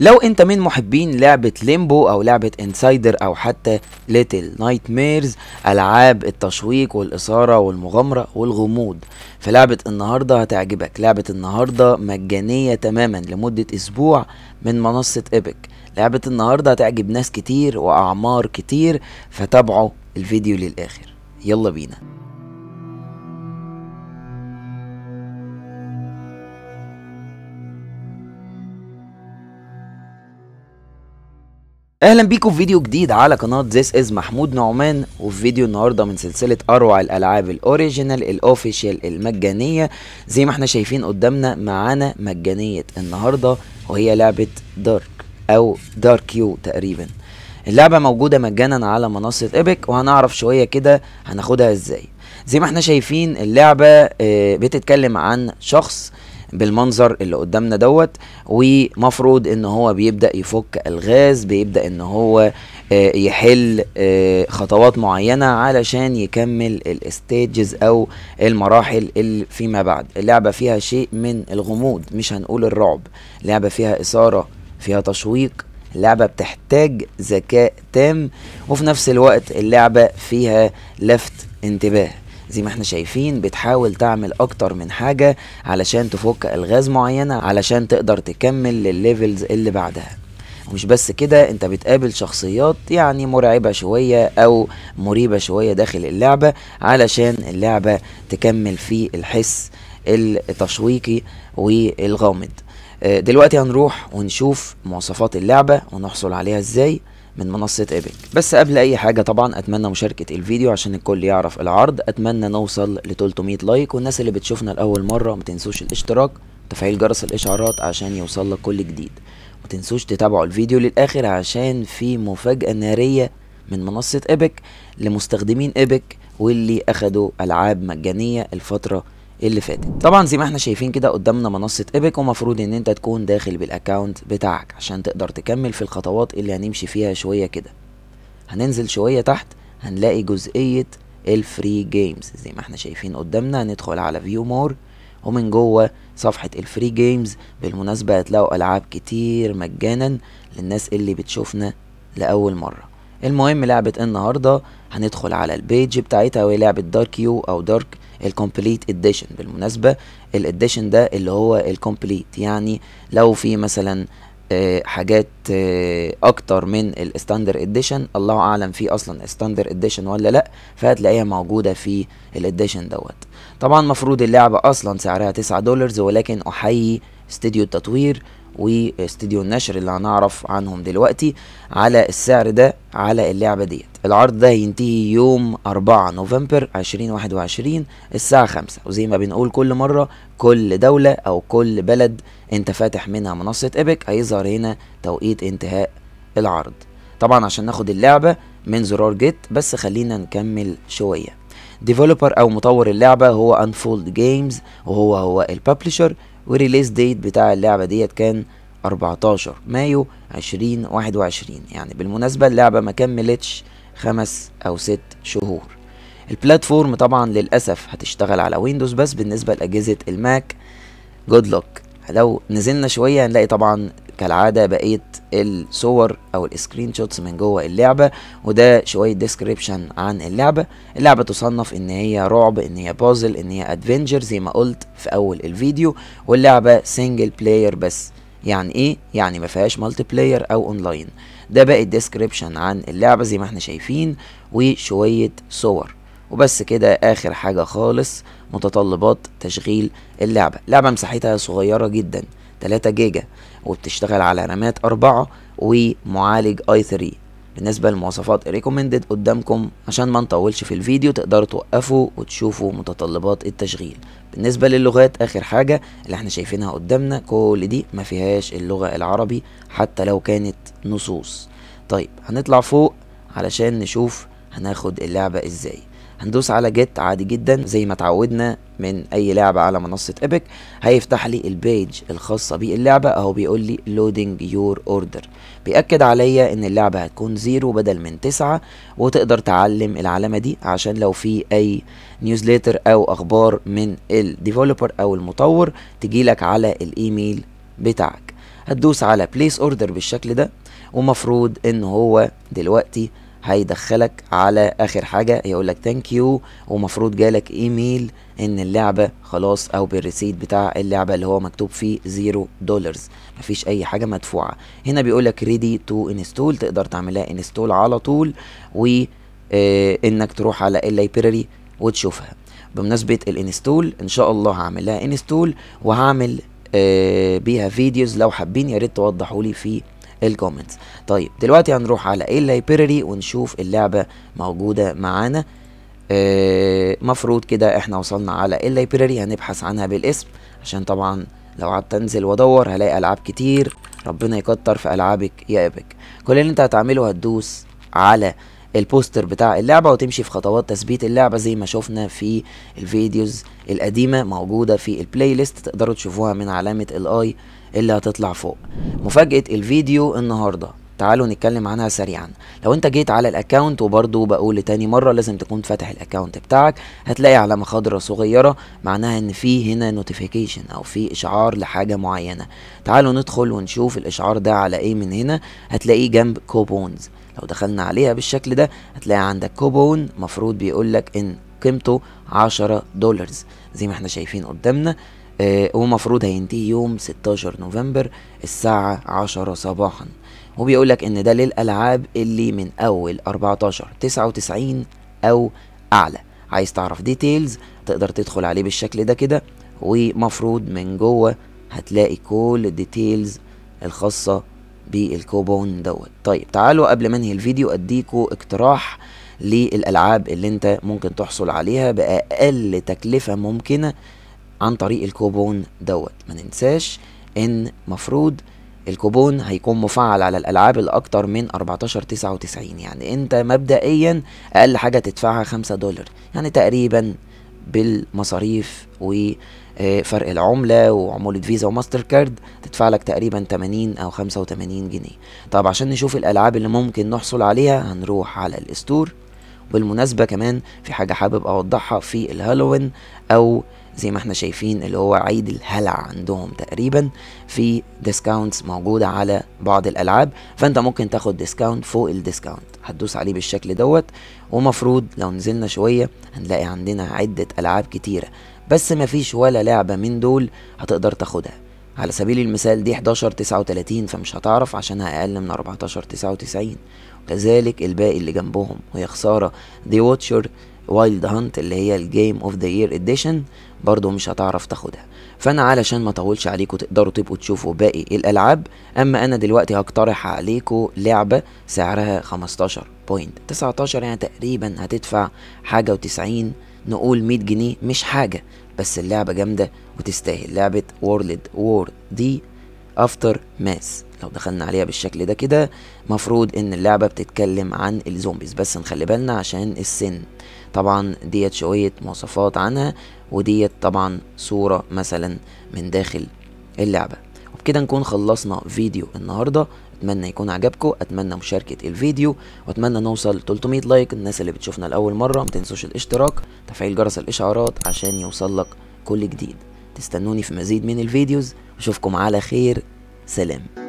لو انت من محبين لعبة ليمبو او لعبة انسايدر او حتى ليتل نايت ميرز العاب التشويق والاثارة والمغامرة والغموض فلعبة النهاردة هتعجبك لعبة النهاردة مجانية تماما لمدة اسبوع من منصة ايبك لعبة النهاردة هتعجب ناس كتير واعمار كتير فتابعوا الفيديو للاخر يلا بينا اهلا بيكم في فيديو جديد على قناه ذيس از محمود نعمان وفي فيديو النهارده من سلسله اروع الالعاب الاوريجينال الاوفيشال المجانيه زي ما احنا شايفين قدامنا معانا مجانيه النهارده وهي لعبه دارك او دارك يو تقريبا اللعبه موجوده مجانا على منصه ايبك وهنعرف شويه كده هناخدها ازاي زي ما احنا شايفين اللعبه آه، بتتكلم عن شخص بالمنظر اللي قدامنا دوت ومفروض ان هو بيبدا يفك الغاز بيبدا ان هو آه، يحل آه، خطوات معينه علشان يكمل الاستيجز او المراحل اللي فيما بعد اللعبه فيها شيء من الغموض مش هنقول الرعب لعبه فيها اثاره فيها تشويق اللعبة بتحتاج ذكاء تام وفي نفس الوقت اللعبة فيها لفت انتباه زي ما احنا شايفين بتحاول تعمل اكتر من حاجة علشان تفك الغاز معينة علشان تقدر تكمل للليفلز اللي بعدها ومش بس كده انت بتقابل شخصيات يعني مرعبة شوية او مريبة شوية داخل اللعبة علشان اللعبة تكمل في الحس التشويقي والغامض آه، دلوقتي هنروح ونشوف مواصفات اللعبة ونحصل عليها ازاي من منصة ايبك بس قبل اي حاجة طبعا اتمنى مشاركة الفيديو عشان الكل يعرف العرض اتمنى نوصل ل 300 لايك والناس اللي بتشوفنا لاول مرة متنسوش الاشتراك وتفعيل جرس الاشعارات عشان يوصلك كل جديد متنسوش تتابعوا الفيديو للاخر عشان في مفاجأة نارية من منصة ايبك لمستخدمين ايبك واللي اخدوا العاب مجانية الفترة اللي فاتت طبعا زي ما احنا شايفين كده قدامنا منصه ايبك ومفروض ان انت تكون داخل بالاكونت بتاعك عشان تقدر تكمل في الخطوات اللي هنمشي فيها شويه كده هننزل شويه تحت هنلاقي جزئيه الفري جيمز زي ما احنا شايفين قدامنا هندخل على فيو مور ومن جوه صفحة الفري جيمز بالمناسبة هتلاقوا ألعاب كتير مجانا للناس اللي بتشوفنا لأول مرة المهم لعبة النهاردة هندخل على البيج بتاعتها وهي لعبة دارك يو أو دارك الكومبليت اديشن بالمناسبه الاديشن ده اللي هو الكومبليت يعني لو في مثلا آه، حاجات آه، اكتر من الستاندر اديشن الله اعلم في اصلا ستاندر اديشن ولا لا فهتلاقيها موجوده في الاديشن دوت طبعا مفروض اللعبه اصلا سعرها 9 دولارز ولكن احيي استديو التطوير واستديو النشر اللي هنعرف عنهم دلوقتي على السعر ده على اللعبة ديت العرض ده ينتهي يوم 4 نوفمبر 2021 الساعة 5 وزي ما بنقول كل مرة كل دولة أو كل بلد أنت فاتح منها منصة إيبك هيظهر هنا توقيت انتهاء العرض طبعا عشان ناخد اللعبة من زرار جيت بس خلينا نكمل شوية ديفلوبر أو مطور اللعبة هو أنفولد جيمز وهو هو الببلشر وريليس ديت بتاع اللعبة ديت كان 14 مايو 2021 يعني بالمناسبة اللعبة ما كملتش خمس أو ست شهور البلاتفورم طبعا للأسف هتشتغل على ويندوز بس بالنسبة لأجهزة الماك جود لوك لو نزلنا شوية هنلاقي طبعا كالعادة بقية الصور او السكرين شوتس من جوه اللعبه وده شويه ديسكريبشن عن اللعبه اللعبه تصنف ان هي رعب ان هي بازل ان هي ادفنجر زي ما قلت في اول الفيديو واللعبه سنجل بلاير بس يعني ايه يعني ما فيهاش مالتي بلاير او اونلاين ده باقي الديسكريبشن عن اللعبه زي ما احنا شايفين وشويه صور وبس كده اخر حاجه خالص متطلبات تشغيل اللعبه لعبه مساحتها صغيره جدا 3 جيجا وبتشتغل على رامات 4 ومعالج اي 3 بالنسبه للمواصفات ريكومندد قدامكم عشان ما نطولش في الفيديو تقدروا توقفوا وتشوفوا متطلبات التشغيل بالنسبه للغات اخر حاجه اللي احنا شايفينها قدامنا كل دي ما فيهاش اللغه العربي حتى لو كانت نصوص طيب هنطلع فوق علشان نشوف هناخد اللعبه ازاي هندوس على جيت عادي جدا زي ما اتعودنا من اي لعبه على منصه ايبك هيفتح لي البيج الخاصه باللعبه اهو بيقول لي لودنج يور اوردر بياكد عليا ان اللعبه هتكون زيرو بدل من تسعة وتقدر تعلم العلامه دي عشان لو في اي نيوزليتر او اخبار من الديفلوبر او المطور تجيلك على الايميل بتاعك هتدوس على بليس اوردر بالشكل ده ومفروض ان هو دلوقتي هيدخلك على اخر حاجه هيقول لك ثانك يو ومفروض جالك ايميل ان اللعبه خلاص او بالريسيت بتاع اللعبه اللي هو مكتوب فيه 0 دولارز مفيش اي حاجه مدفوعه هنا بيقول لك ريدي تو انستول تقدر تعملها انستول على طول وانك آه، تروح على اللايبراري وتشوفها بمناسبه الانستول ان شاء الله هعمل لها انستول وهعمل آه، بيها فيديوز لو حابين يا ريت توضحوا لي في الكومنتس طيب دلوقتي هنروح على ايه اللايبراري ونشوف اللعبه موجوده معانا آه، مفروض كده احنا وصلنا على ايه اللايبراري هنبحث عنها بالاسم عشان طبعا لو قعدت انزل وادور هلاقي العاب كتير ربنا يكتر في العابك يا ابك كل اللي انت هتعمله هتدوس على البوستر بتاع اللعبه وتمشي في خطوات تثبيت اللعبه زي ما شفنا في الفيديوز القديمه موجوده في البلاي ليست تقدروا تشوفوها من علامه الاي اللي هتطلع فوق مفاجاه الفيديو النهارده تعالوا نتكلم عنها سريعا لو انت جيت على الاكونت وبرضه بقول لتاني مره لازم تكون فاتح الاكونت بتاعك هتلاقي علامه خضراء صغيره معناها ان في هنا نوتيفيكيشن او في اشعار لحاجه معينه تعالوا ندخل ونشوف الاشعار ده على ايه من هنا هتلاقيه جنب كوبونز لو دخلنا عليها بالشكل ده هتلاقي عندك كوبون مفروض بيقول لك ان قيمته 10 دولار زي ما احنا شايفين قدامنا اه ومفروض هينتهي يوم 16 نوفمبر الساعة 10 صباحا وبيقول لك ان ده للألعاب اللي من أول 14 99 أو أعلى عايز تعرف ديتيلز تقدر تدخل عليه بالشكل ده كده ومفروض من جوه هتلاقي كل الديتيلز الخاصة بالكوبون دوت طيب تعالوا قبل ما انهي الفيديو اديكوا اقتراح للالعاب اللي انت ممكن تحصل عليها باقل تكلفه ممكنه عن طريق الكوبون دوت ما ننساش ان مفروض الكوبون هيكون مفعل على الالعاب الاكتر من 14.99 يعني انت مبدئيا اقل حاجه تدفعها 5 دولار يعني تقريبا بالمصاريف وفرق العملة وعمولة فيزا وماستر كارد تدفع لك تقريبا 80 أو 85 جنيه طب عشان نشوف الألعاب اللي ممكن نحصل عليها هنروح على الستور بالمناسبة كمان في حاجة حابب أوضحها في الهالوين أو زي ما احنا شايفين اللي هو عيد الهلع عندهم تقريبا في ديسكاونتس موجودة على بعض الألعاب فأنت ممكن تاخد ديسكاونت فوق الديسكاونت هتدوس عليه بالشكل دوت ومفروض لو نزلنا شوية هنلاقي عندنا عدة ألعاب كتيرة بس مفيش ولا لعبة من دول هتقدر تاخدها على سبيل المثال دي 11 39 فمش هتعرف عشانها أقل من 14 99 كذلك الباقي اللي جنبهم وهي خسارة The Watcher وايلد هانت اللي هي الجيم اوف ذا يير اديشن برضه مش هتعرف تاخدها فانا علشان ما اطولش عليكم تقدروا تبقوا تشوفوا باقي الالعاب اما انا دلوقتي هقترح عليكم لعبه سعرها 15 بوينت 19 يعني تقريبا هتدفع حاجه و90 نقول 100 جنيه مش حاجه بس اللعبه جامده وتستاهل لعبه وورلد وور دي افتر ماس لو دخلنا عليها بالشكل ده كده مفروض ان اللعبة بتتكلم عن الزومبيز بس نخلي بالنا عشان السن طبعا ديت شوية مواصفات عنها وديت طبعا صورة مثلا من داخل اللعبة وبكده نكون خلصنا فيديو النهاردة اتمنى يكون عجبكم اتمنى مشاركة الفيديو واتمنى نوصل 300 لايك الناس اللي بتشوفنا لأول مرة متنسوش الاشتراك تفعيل جرس الاشعارات عشان يوصلك كل جديد تستنوني في مزيد من الفيديوز اشوفكم على خير سلام